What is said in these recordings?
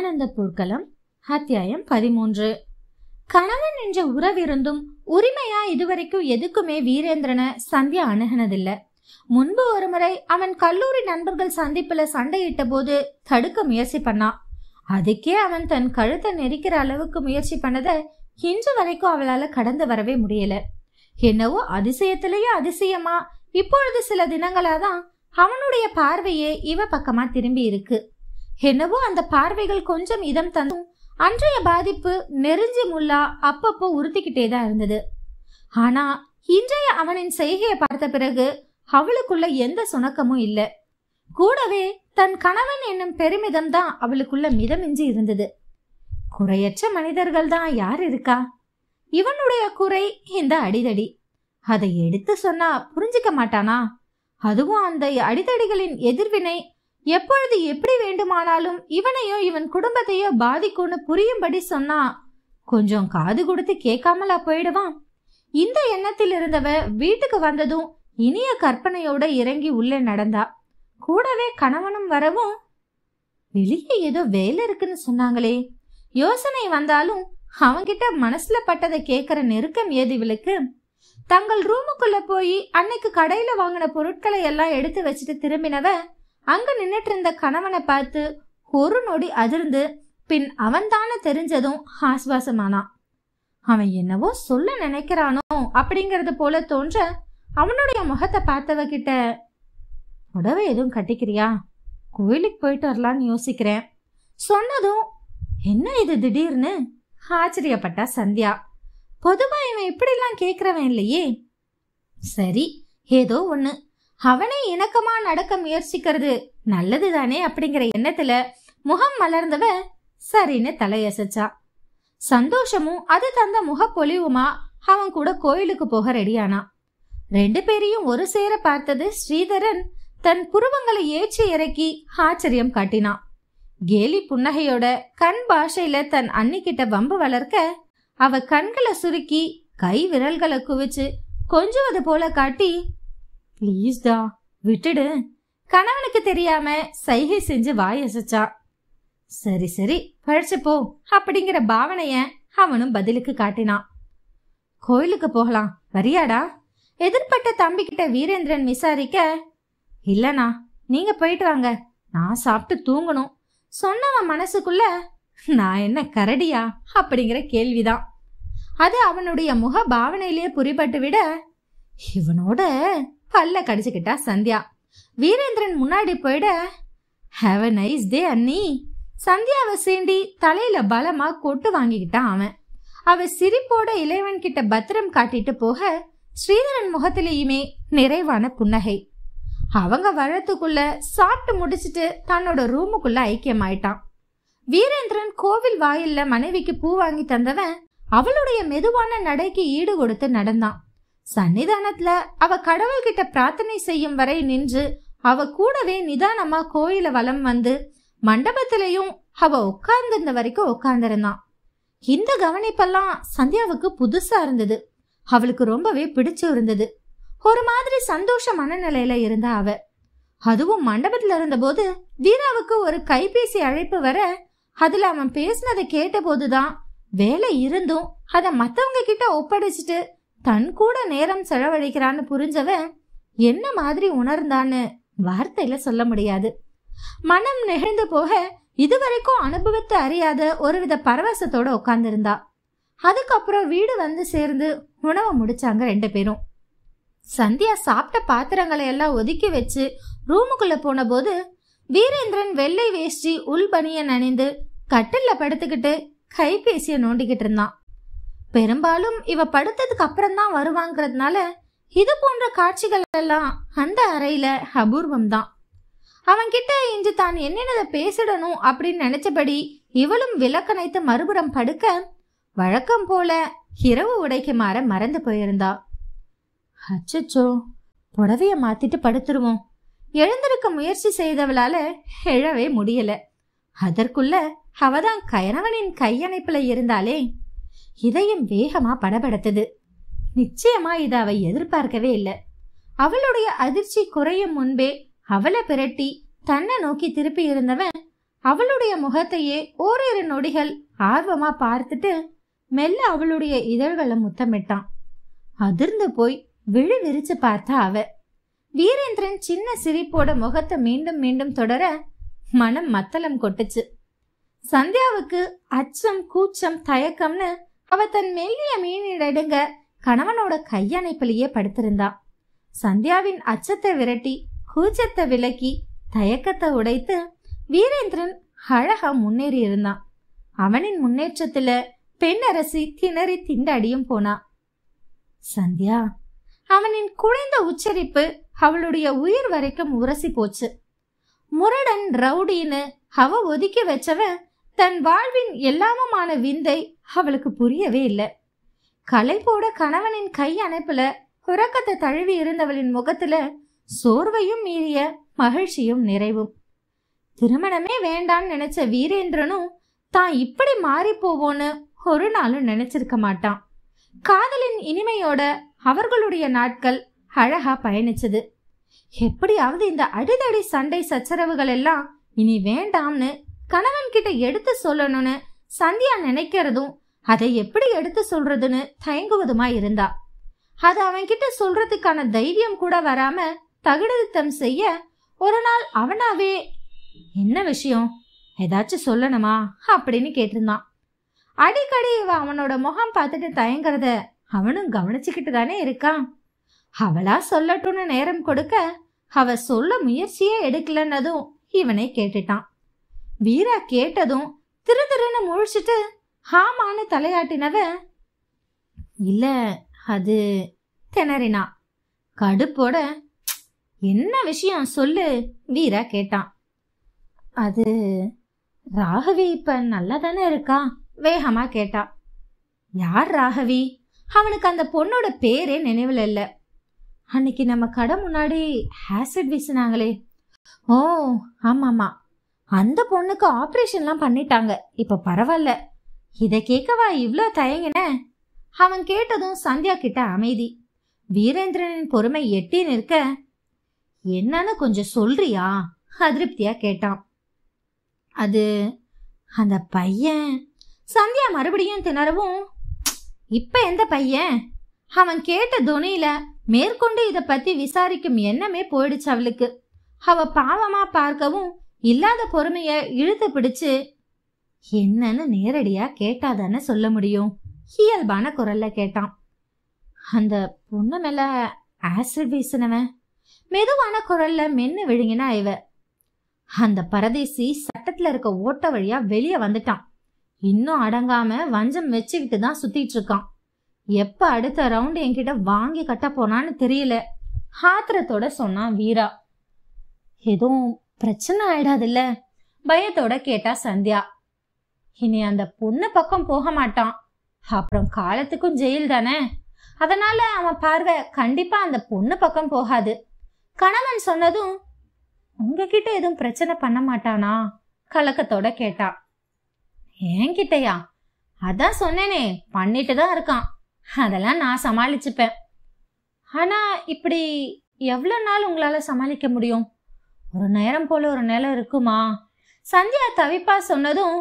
ஆனந்த போர்க்களம் அத்தியாயம் பதிமூன்று கணவன் என்ற உறவிருந்தும் உரிமையா இதுவரைக்கும் எதுக்குமே வீரேந்திரனை சந்தியா அணுகினதில்ல முன்பு ஒரு முறை அவன் கல்லூரி நண்பர்கள் சந்திப்புல சண்டையிட்ட போது தடுக்க முயற்சி பண்ணான் அதுக்கே அவன் தன் கழுத்தை நெரிக்கிற அளவுக்கு முயற்சி பண்ணத இன்று வரைக்கும் அவளால கடந்து வரவே முடியல என்னவோ அதிசயத்திலேயே அதிசயமா இப்பொழுது சில தினங்களாதான் அவனுடைய பார்வையே இவ பக்கமா திரும்பி இருக்கு என்னவோ அந்த பார்வைகள் கொஞ்சம் இதம் தந்தும் அன்றைய பாதிப்பு நெருஞ்சி முல்லா அப்பப்போ உறுத்திக்கிட்டே தான் இருந்தது ஆனா இன்றைய அவனின் செய்கையை பார்த்த பிறகு அவளுக்குள்ள எந்த சுணக்கமும் இல்லை கூடவே தன் கணவன் என்னும் பெருமிதம் தான் அவளுக்குள்ள மிதமிஞ்சி இருந்தது குறையற்ற மனிதர்கள் தான் யார் இருக்கா இவனுடைய குறை இந்த அடிதடி அதை எடுத்து சொன்னா புரிஞ்சுக்க மாட்டானா அதுவும் அந்த அடிதடிகளின் எதிர்வினை எப்பொழுது எப்படி வேண்டுமானாலும் இவனையோ இவன் குடும்பத்தையோ பாதிக்கும்னு புரியும்படி சொன்னா கொஞ்சம் காது கொடுத்து கேட்காமலா போயிடுவான் இந்த எண்ணத்தில் இருந்தவ வீட்டுக்கு வந்ததும் இனிய கற்பனையோட இறங்கி உள்ளே நடந்தா கூடவே கணவனும் வரவும் வெளியே ஏதோ வேலை இருக்குன்னு சொன்னாங்களே யோசனை வந்தாலும் அவங்கிட்ட மனசுல பட்டதை கேட்கிற நெருக்கம் ஏது இவளுக்கு தங்கள் ரூமுக்குள்ள போய் அன்னைக்கு கடையில வாங்கின பொருட்களை எல்லாம் எடுத்து வச்சுட்டு திரும்பினவ அங்க நின்னுட்டு இருந்த கணவனை பார்த்து ஒரு நொடி அதிர்ந்து பின் அவன்தானே தெரிஞ்சதும் ஆஸ்வாசமானான் அவன் என்னவோ சொல்ல நினைக்கிறானோ அப்படிங்கறது போல தோன்ற அவனுடைய முகத்தை பார்த்தவ கிட்ட எதுவும் கட்டிக்கிறியா கோயிலுக்கு போயிட்டு வரலான்னு யோசிக்கிறேன் சொன்னதும் என்ன இது திடீர்னு ஆச்சரியப்பட்டா சந்தியா பொதுவா இவன் இப்படிலாம் கேக்குறவன் இல்லையே சரி ஏதோ ஒன்று அவனே இணக்கமா நடக்க முயற்சிக்கிறது நல்லது தானே அப்படிங்கிற எண்ணத்துல முகம் மலர்ந்தவ சரின்னு தலையசைச்சா சந்தோஷமும் அது தந்த முகப்பொலிவுமா அவன் கூட கோயிலுக்கு போக ரெடியானா ரெண்டு பேரையும் ஒரு சேர பார்த்தது ஸ்ரீதரன் தன் புருவங்களை ஏற்றி இறக்கி ஆச்சரியம் காட்டினான் கேலி புன்னகையோட கண் பாஷையில தன் அன்னிக்கிட்ட வம்பு வளர்க்க அவ கண்களை சுருக்கி கை விரல்களை குவிச்சு கொஞ்சுவது போல காட்டி பிளீஸ்டா விட்டுடு கணவனுக்கு தெரியாம சைகை செஞ்சு வாய் அசைச்சா சரி சரி பழிச்சுப்போ அப்படிங்கிற பாவனைய அவனும் பதிலுக்கு காட்டினான் கோயிலுக்கு போகலாம் வரியாடா எதிர்பட்ட தம்பி கிட்ட வீரேந்திரன் விசாரிக்க இல்லனா நீங்க போயிட்டு வாங்க நான் சாப்பிட்டு தூங்கணும் சொன்னவன் மனசுக்குள்ள நான் என்ன கரடியா அப்படிங்கிற கேள்விதான் அது அவனுடைய முக பாவனையிலேயே புரிபட்டு விட இவனோட பல்ல கடிச்சுக்கிட்டா சந்தியா வீரேந்திரன் முன்னாடி போயிட ஹாவ் அ நைஸ் டே அண்ணி சந்தியாவை சீண்டி தலையில பலமா கொட்டு வாங்கிக்கிட்டான் அவன் அவ சிரிப்போட இளைவன் கிட்ட பத்திரம் காட்டிட்டு போக ஸ்ரீதரன் முகத்திலேயுமே நிறைவான புன்னகை அவங்க வர்றதுக்குள்ள சாப்பிட்டு முடிச்சிட்டு தன்னோட ரூமுக்குள்ள ஐக்கியமாயிட்டான் வீரேந்திரன் கோவில் வாயில்ல மனைவிக்கு பூ வாங்கி தந்தவன் அவளுடைய மெதுவான நடைக்கு ஈடு கொடுத்து நடந்தான் சன்னிதானத்துல அவ கடவுள்கிட்ட பிரார்த்தனை செய்யும் வரை நின்று அவ கூடவே நிதானமா கோயில வலம் வந்து மண்டபத்திலையும் அவ உட்கார்ந்திருந்த வரைக்கும் உட்கார்ந்திருந்தான் இந்த கவனிப்பெல்லாம் சந்தியாவுக்கு புதுசா இருந்தது அவளுக்கு ரொம்பவே பிடிச்சு இருந்தது ஒரு மாதிரி சந்தோஷ மனநிலையில இருந்தா அவ அதுவும் மண்டபத்துல இருந்தபோது வீராவுக்கு ஒரு கைபேசி அழைப்பு வர அதுல அவன் பேசினதை கேட்ட போதுதான் வேலை இருந்தும் அதை மத்தவங்க கிட்ட ஒப்படைச்சிட்டு தன் கூட நேரம் செலவழிக்கிறான்னு புரிஞ்சவன் என்ன மாதிரி உணர்ந்தான்னு வார்த்தையில சொல்ல முடியாது மனம் நெகிழ்ந்து போக இதுவரைக்கும் அனுபவித்து அறியாத ஒருவித பரவசத்தோட உட்கார்ந்துருந்தா அதுக்கப்புறம் வீடு வந்து சேர்ந்து உணவை முடிச்சாங்க ரெண்டு பேரும் சந்தியா சாப்பிட்ட பாத்திரங்களை எல்லாம் ஒதுக்கி வச்சு ரூமுக்குள்ள போன போது வீரேந்திரன் வெள்ளை வேஷ்டி உள்பணியன் நனைந்து கட்டில படுத்துக்கிட்டு கைபேசியை நோண்டிக்கிட்டு இருந்தான் பெரும்பாலும் இவ படுத்ததுக்கு அப்புறம்தான் வருவாங்கிறதுனால இது போன்ற காட்சிகள் எல்லாம் அந்த அறையில அபூர்வம்தான் அவன்கிட்ட இன்று தான் என்னென்னதை பேசிடணும் அப்படின்னு நினைச்சபடி இவளும் விலக்கணைத்து மறுபுறம் படுக்க வழக்கம் போல இரவு உடைக்கு மாற மறந்து போயிருந்தா அச்சச்சோ புடவைய மாத்திட்டு படுத்துருவோம் எழுந்திருக்க முயற்சி செய்தவளால எழவே முடியல அதற்குள்ள அவதான் கயணவனின் கையணைப்புல இருந்தாலே இதயம் வேகமா படபடத்தது நிச்சயமா இத அவ எதிர்பார்க்கவே இல்லை அவளுடைய அதிர்ச்சி குறையும் முன்பே அவளை பிரட்டி தன்னை நோக்கி திருப்பி இருந்தவன் அவளுடைய முகத்தையே ஓரிரு நொடிகள் ஆர்வமா பார்த்துட்டு மெல்ல அவளுடைய இதழ்களை முத்தமிட்டான் அதிர்ந்து போய் விழு விரிச்சு பார்த்தா அவ வீரேந்திரன் சின்ன சிரிப்போட முகத்தை மீண்டும் மீண்டும் தொடர மனம் மத்தளம் கொட்டுச்சு சந்தியாவுக்கு அச்சம் கூச்சம் தயக்கம்னு அவ தன் மெல்லிய மீனிடடுங்க கணவனோட கையணைப்பிலேயே படுத்திருந்தா சந்தியாவின் அச்சத்தை விரட்டி கூச்சத்தை விலக்கி தயக்கத்தை உடைத்து வீரேந்திரன் அழகா முன்னேறி இருந்தான் அவனின் முன்னேற்றத்துல பெண்ணரசி திணறி திண்டாடியும் போனா சந்தியா அவனின் குழைந்த உச்சரிப்பு அவளுடைய உயிர் வரைக்கும் உரசி போச்சு முரடன் ரவுடின்னு அவ ஒதுக்கி வச்சவன் தன் வாழ்வின் எல்லாமமான விந்தை அவளுக்கு புரியவே இல்லை களைப்போட கணவனின் கை அணைப்புல உறக்கத்தை தழுவி இருந்தவளின் முகத்துல சோர்வையும் மீறிய மகிழ்ச்சியும் நிறைவும் திருமணமே வேண்டான்னு நினைச்ச வீரேந்திரனும் தான் இப்படி மாறி போவோன்னு ஒரு நாளும் நினைச்சிருக்க மாட்டான் காதலின் இனிமையோட அவர்களுடைய நாட்கள் அழகா பயணிச்சது எப்படியாவது இந்த அடிதடி சண்டை சச்சரவுகள் எல்லாம் இனி வேண்டாம்னு கணவன் கிட்ட எடுத்து சொல்லணும்னு சந்தியா நினைக்கிறதும் அதை எப்படி எடுத்து சொல்றதுன்னு தயங்குவதுமா இருந்தா அது அவன்கிட்ட சொல்றதுக்கான தைரியம் கூட வராம தகுடதித்தம் செய்ய ஒரு நாள் அவனாவே என்ன விஷயம் ஏதாச்சும் சொல்லணுமா அப்படின்னு கேட்டிருந்தான் அடிக்கடி இவ அவனோட முகம் பார்த்துட்டு தயங்குறத அவனும் கவனிச்சுக்கிட்டு தானே இருக்கான் அவளா சொல்லட்டும்னு நேரம் கொடுக்க அவ சொல்ல முயற்சியே எடுக்கலன்னதும் இவனை கேட்டுட்டான் வீரா கேட்டதும் திரு திருன்னு முழிச்சிட்டு ஹாமானு தலையாட்டினவன் இல்ல அது திணறினா கடுப்போட என்ன விஷயம் சொல்லு வீரா கேட்டான் அது ராகவி இப்ப நல்லா தானே இருக்கா வேகமா கேட்டா யார் ராகவி அவனுக்கு அந்த பொண்ணோட பேரே நினைவில் இல்லை அன்னைக்கு நம்ம கடை முன்னாடி ஆசிட் வீசினாங்களே ஓ ஆமாமா அந்த பொண்ணுக்கு ஆப்ரேஷன்லாம் பண்ணிட்டாங்க இப்போ பரவாயில்ல இதை கேட்கவா இவ்வளோ தயங்கின அவன் கேட்டதும் சந்தியா கிட்ட அமைதி வீரேந்திரனின் பொறுமை எட்டி நிற்க என்னன்னு கொஞ்சம் சொல்றியா அதிருப்தியா கேட்டான் அது அந்த பையன் சந்தியா மறுபடியும் திணறவும் இப்ப எந்த பையன் அவன் கேட்ட துணியில மேற்கொண்டு இதை பத்தி விசாரிக்கும் எண்ணமே போயிடுச்சு அவளுக்கு அவ பாவமா பார்க்கவும் இல்லாத பொறுமைய இழுத்து பிடிச்சு என்னன்னு நேரடியா கேட்டாதானே சொல்ல முடியும் இயல்பான குரல்ல கேட்டான் அந்த பொண்ணு மேல ஆசிட் வீசினவன் மெதுவான குரல்ல மென்னு விழுங்கினா இவ அந்த பரதேசி சட்டத்துல இருக்க ஓட்ட வழியா வெளியே வந்துட்டான் இன்னும் அடங்காம வஞ்சம் வச்சுக்கிட்டு தான் சுத்திட்டு இருக்கான் எப்ப அடுத்த ரவுண்ட் என்கிட்ட வாங்கி கட்ட போனான்னு தெரியல ஆத்திரத்தோட சொன்னான் வீரா எதுவும் பிரச்சனை ஆயிடாதுல்ல பயத்தோட கேட்டா சந்தியா இனி அந்த பொண்ணு பக்கம் போக மாட்டான் அப்புறம் காலத்துக்கும் ஜெயில் தானே அதனால அவன் பார்வை கண்டிப்பா அந்த பொண்ணு பக்கம் போகாது கணவன் சொன்னதும் உங்ககிட்ட எதுவும் பிரச்சனை பண்ண மாட்டானா கலக்கத்தோட கேட்டான் என்கிட்டயா அதான் சொன்னேனே பண்ணிட்டு தான் இருக்கான் அதெல்லாம் நான் சமாளிச்சுப்பேன் ஆனா இப்படி எவ்வளோ நாள் உங்களால சமாளிக்க முடியும் ஒரு நேரம் போல ஒரு நேரம் இருக்குமா சந்தியா தவிப்பா சொன்னதும்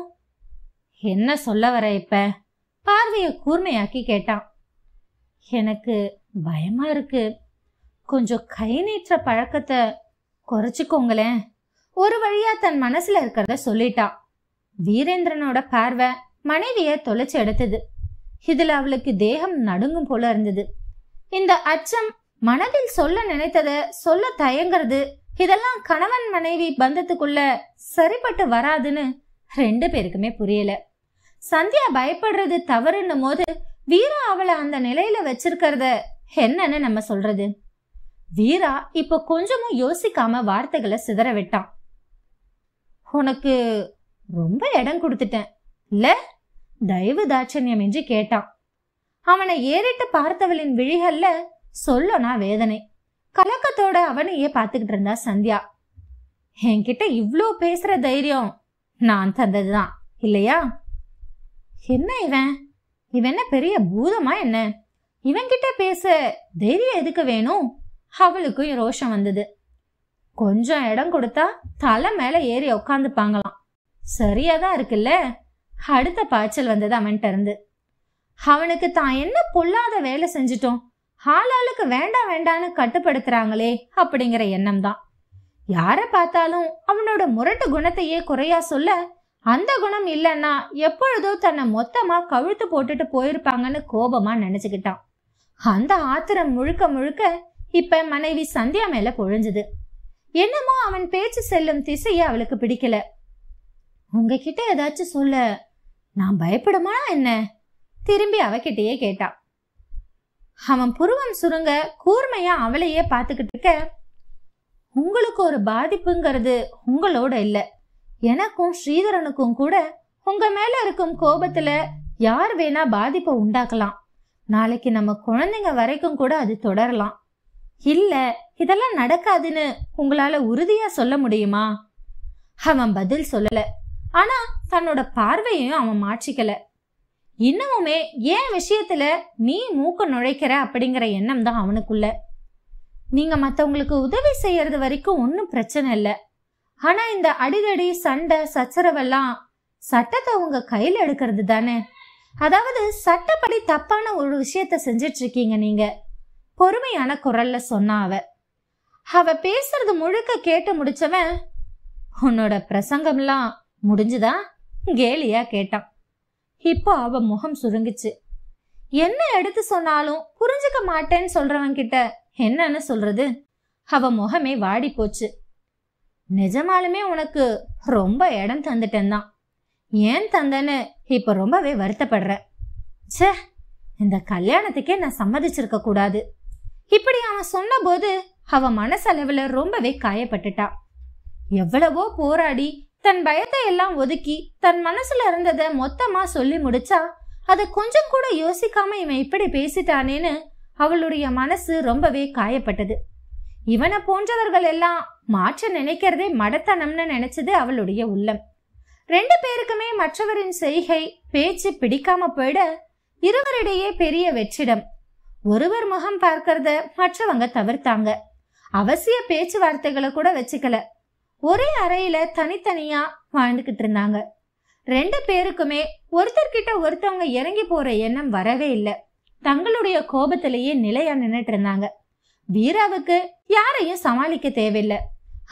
என்ன சொல்ல வர இப்ப பார்வையை கூர்மையாக்கி கேட்டான் எனக்கு பயமா இருக்கு கொஞ்சம் கை நீற்ற பழக்கத்தை குறைச்சிக்கோங்களேன் ஒரு வழியா தன் மனசுல இருக்கிறத சொல்லிட்டான் வீரேந்திரனோட பார்வை மனைவிய தொலைச்சு எடுத்தது இதுல அவளுக்கு தேகம் நடுங்கும் போல இருந்தது இந்த அச்சம் மனதில் சொல்ல நினைத்தத சொல்ல தயங்குறது இதெல்லாம் கணவன் மனைவி பந்தத்துக்குள்ள சரிப்பட்டு வராதுன்னு ரெண்டு பேருக்குமே புரியல சந்தியா பயப்படுறது தவறுன்னும் போது வீரா அவளை அந்த நிலையில வச்சிருக்கிறத என்னன்னு நம்ம சொல்றது வீரா இப்ப கொஞ்சமும் யோசிக்காம வார்த்தைகளை சிதற விட்டான் உனக்கு ரொம்ப இடம் கொடுத்துட்டேன் இல்ல தயவு தாட்சண்யம் என்று கேட்டான் அவனை ஏறிட்டு பார்த்தவளின் விழிகள்ல சொல்லனா வேதனை கலக்கத்தோட அவனையே பார்த்துக்கிட்டு இருந்தா சந்தியா என்கிட்ட இவ்வளோ பேசுற தைரியம் நான் தந்ததுதான் இல்லையா என்ன இவன் இவன் என்ன பெரிய பூதமா என்ன இவன்கிட்ட பேச தைரியம் எதுக்கு வேணும் அவளுக்கும் ரோஷம் வந்தது கொஞ்சம் இடம் கொடுத்தா தலை மேல ஏறி உக்காந்துப்பாங்களாம் சரியா தான் இருக்குல்ல அடுத்த பாய்ச்சல் வந்தது அவன்கிட்ட இருந்து அவனுக்கு தான் என்ன பொல்லாத வேலை செஞ்சிட்டோம் ஆளாளுக்கு வேண்டாம் வேண்டான்னு கட்டுப்படுத்துறாங்களே அப்படிங்கிற எண்ணம் தான் யாரை பார்த்தாலும் அவனோட முரட்டு குணத்தையே குறையா சொல்ல அந்த குணம் இல்லைன்னா எப்பொழுதோ தன்னை மொத்தமா கழுத்து போட்டுட்டு போயிருப்பாங்கன்னு கோபமா நினைச்சுக்கிட்டான் அந்த ஆத்திரம் முழுக்க முழுக்க இப்ப மனைவி சந்தியா மேல பொழிஞ்சுது என்னமோ அவன் பேச்சு செல்லும் திசையை அவளுக்கு பிடிக்கல உங்ககிட்ட ஏதாச்சும் சொல்ல நான் பயப்படுமா என்ன திரும்பி அவகிட்டயே கேட்டான் அவன் புருவம் சுருங்க கூர்மையா அவளையே பார்த்துக்கிட்டு இருக்க உங்களுக்கு ஒரு பாதிப்புங்கிறது உங்களோட இல்லை எனக்கும் ஸ்ரீதரனுக்கும் கூட உங்க மேல இருக்கும் கோபத்துல யார் வேணா பாதிப்பை உண்டாக்கலாம் நாளைக்கு நம்ம குழந்தைங்க வரைக்கும் கூட அது தொடரலாம் இல்ல இதெல்லாம் நடக்காதுன்னு உங்களால உறுதியா சொல்ல முடியுமா அவன் பதில் சொல்லல ஆனா தன்னோட பார்வையையும் அவன் மாற்றிக்கல இன்னமுமே ஏன் விஷயத்துல நீ மூக்க நுழைக்கிற அப்படிங்கிற எண்ணம் தான் அவனுக்குள்ள நீங்க மத்தவங்களுக்கு உதவி செய்யறது வரைக்கும் ஒன்றும் பிரச்சனை இல்லை ஆனா இந்த அடிதடி சண்டை சச்சரவெல்லாம் சட்டத்தை உங்க கையில எடுக்கிறது தானே அதாவது சட்டப்படி தப்பான ஒரு விஷயத்த செஞ்சிட்டு இருக்கீங்க நீங்க பொறுமையான குரல்ல சொன்னா அவ அவ பேசுறது முழுக்க கேட்டு முடிச்சவன் உன்னோட பிரசங்கம்லாம் முடிஞ்சுதா கேலியா கேட்டான் இப்போ அவ முகம் சுருங்குச்சு என்ன எடுத்து சொன்னாலும் புரிஞ்சுக்க மாட்டேன்னு சொல்றவன் கிட்ட என்னன்னு சொல்றது அவ முகமே வாடி போச்சு நிஜமாலுமே உனக்கு ரொம்ப இடம் தந்துட்டேன் தான் ஏன் தந்தேன்னு இப்போ ரொம்பவே வருத்தப்படுற சே இந்த கல்யாணத்துக்கே நான் சம்மதிச்சிருக்க கூடாது இப்படி அவன் சொன்னபோது அவ மனசளவில் ரொம்பவே காயப்பட்டுட்டா எவ்வளவோ போராடி தன் பயத்தை எல்லாம் ஒதுக்கி தன் மனசுல இருந்ததை மொத்தமா சொல்லி முடிச்சா அதை கொஞ்சம் கூட யோசிக்காம இவன் இப்படி பேசிட்டானேன்னு அவளுடைய மனசு ரொம்பவே காயப்பட்டது இவனை போன்றவர்கள் எல்லாம் மாற்ற நினைக்கிறதே மடத்தனம்னு நினைச்சது அவளுடைய உள்ளம் ரெண்டு பேருக்குமே மற்றவரின் செய்கை பேச்சு பிடிக்காம போயிட இருவரிடையே பெரிய வெற்றிடம் ஒருவர் முகம் பார்க்கறத மற்றவங்க தவிர்த்தாங்க அவசிய பேச்சுவார்த்தைகளை கூட வச்சுக்கல ஒரே அறையில தனித்தனியா வாழ்ந்துகிட்டு இருந்தாங்க ரெண்டு பேருக்குமே ஒருத்தர்கிட்ட ஒருத்தவங்க இறங்கி போற எண்ணம் வரவே இல்லை தங்களுடைய கோபத்திலேயே நிலையா நின்றுட்டு இருந்தாங்க வீராவுக்கு யாரையும் சமாளிக்க தேவையில்லை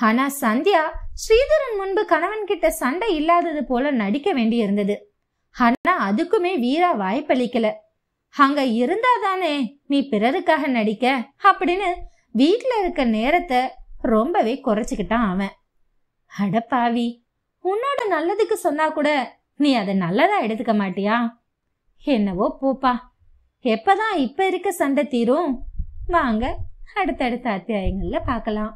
ஆனா சந்தியா ஸ்ரீதரன் முன்பு கணவன் கிட்ட சண்டை இல்லாதது போல நடிக்க வேண்டியிருந்தது ஆனா அதுக்குமே வீரா வாய்ப்பளிக்கல அங்க இருந்தாதானே நீ பிறருக்காக நடிக்க அப்படின்னு வீட்ல இருக்க நேரத்தை ரொம்பவே குறைச்சிக்கிட்டான் அவன் அடப்பாவி உன்னோட நல்லதுக்கு சொன்னா கூட நீ அதை நல்லதா எடுத்துக்க மாட்டியா என்னவோ போப்பா எப்பதான் இப்ப இருக்க சண்டை தீரும் வாங்க அடுத்தடுத்த அத்தியாயங்கள்ல பார்க்கலாம்